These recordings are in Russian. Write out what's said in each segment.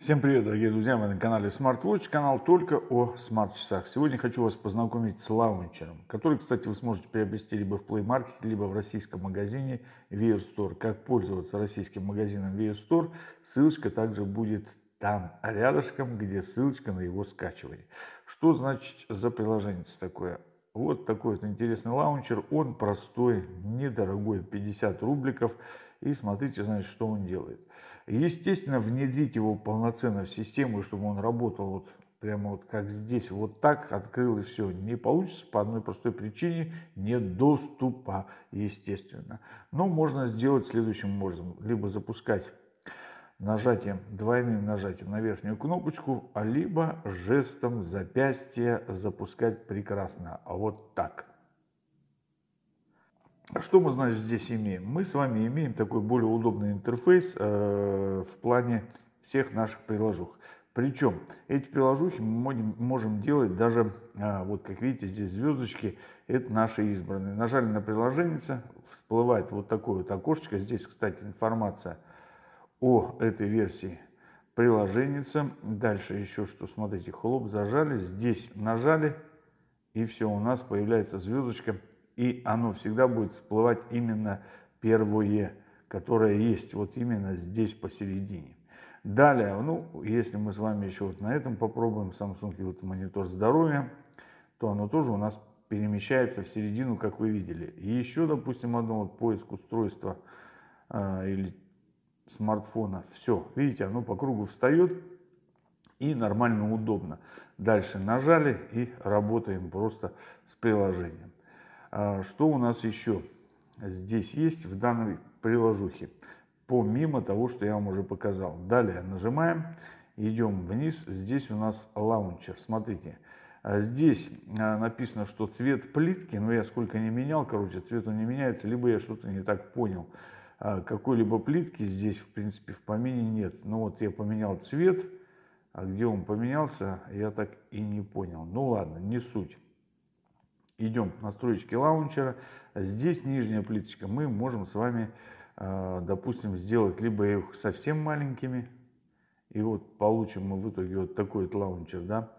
Всем привет, дорогие друзья! Вы на канале SmartWatch, канал только о смарт-часах. Сегодня хочу вас познакомить с лаунчером, который, кстати, вы сможете приобрести либо в Play Market, либо в российском магазине VR Store. Как пользоваться российским магазином VR Store, ссылочка также будет там, а рядышком, где ссылочка на его скачивание. Что значит за приложение такое? Вот такой вот интересный лаунчер. Он простой, недорогой, 50 рубликов. И смотрите, значит, что он делает. Естественно, внедрить его полноценно в систему, чтобы он работал вот прямо вот как здесь, вот так открыл и все, не получится по одной простой причине, нет доступа, естественно. Но можно сделать следующим образом, либо запускать нажатием, двойным нажатием на верхнюю кнопочку, а либо жестом запястья запускать прекрасно, а вот так. Что мы, значит, здесь имеем? Мы с вами имеем такой более удобный интерфейс э, в плане всех наших приложух. Причем эти приложухи мы можем делать даже, э, вот как видите, здесь звездочки, это наши избранные. Нажали на приложение, всплывает вот такое вот окошечко. Здесь, кстати, информация о этой версии приложения. Дальше еще что, смотрите, хлоп, зажали, здесь нажали, и все, у нас появляется звездочка и оно всегда будет всплывать именно первое, которое есть вот именно здесь посередине. Далее, ну, если мы с вами еще вот на этом попробуем Samsung и вот монитор здоровья, то оно тоже у нас перемещается в середину, как вы видели. И еще, допустим, одно вот поиск устройства э, или смартфона. Все, видите, оно по кругу встает и нормально удобно. Дальше нажали и работаем просто с приложением. А, что у нас еще здесь есть в данной приложухе? Помимо того, что я вам уже показал. Далее нажимаем, идем вниз. Здесь у нас лаунчер. Смотрите, а, здесь а, написано, что цвет плитки, но я сколько не менял, короче, цвет он не меняется, либо я что-то не так понял. Какой-либо плитки здесь, в принципе, в помине нет. Но ну вот я поменял цвет, а где он поменялся, я так и не понял. Ну ладно, не суть идем к настройке лаунчера. Здесь нижняя плиточка. Мы можем с вами, э, допустим, сделать либо их совсем маленькими. И вот получим мы в итоге вот такой вот лаунчер, да.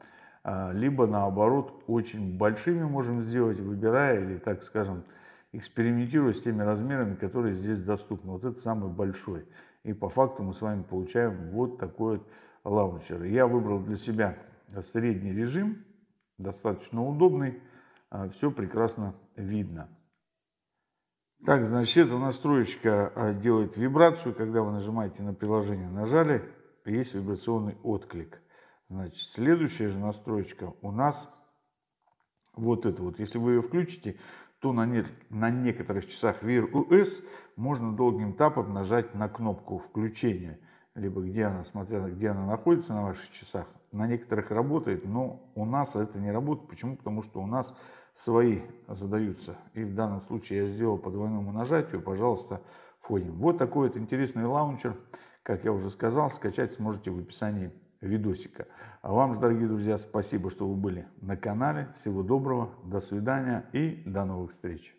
А, либо наоборот, очень большими можем сделать, выбирая или, так скажем, экспериментируя с теми размерами, которые здесь доступны. Вот это самый большой. И по факту мы с вами получаем вот такой вот лаунчер. Я выбрал для себя средний режим, достаточно удобный. А, все прекрасно видно. Так, значит, эта настроечка а, делает вибрацию. Когда вы нажимаете на приложение, нажали, есть вибрационный отклик. Значит, следующая же настроечка у нас вот это вот. Если вы ее включите, то на, нет, на некоторых часах VR US можно долгим тапом нажать на кнопку включения либо где она, смотря где она находится на ваших часах, на некоторых работает, но у нас это не работает. Почему? Потому что у нас свои задаются. И в данном случае я сделал по двойному нажатию, пожалуйста, входим. Вот такой вот интересный лаунчер, как я уже сказал, скачать сможете в описании видосика. А вам же, дорогие друзья, спасибо, что вы были на канале. Всего доброго, до свидания и до новых встреч.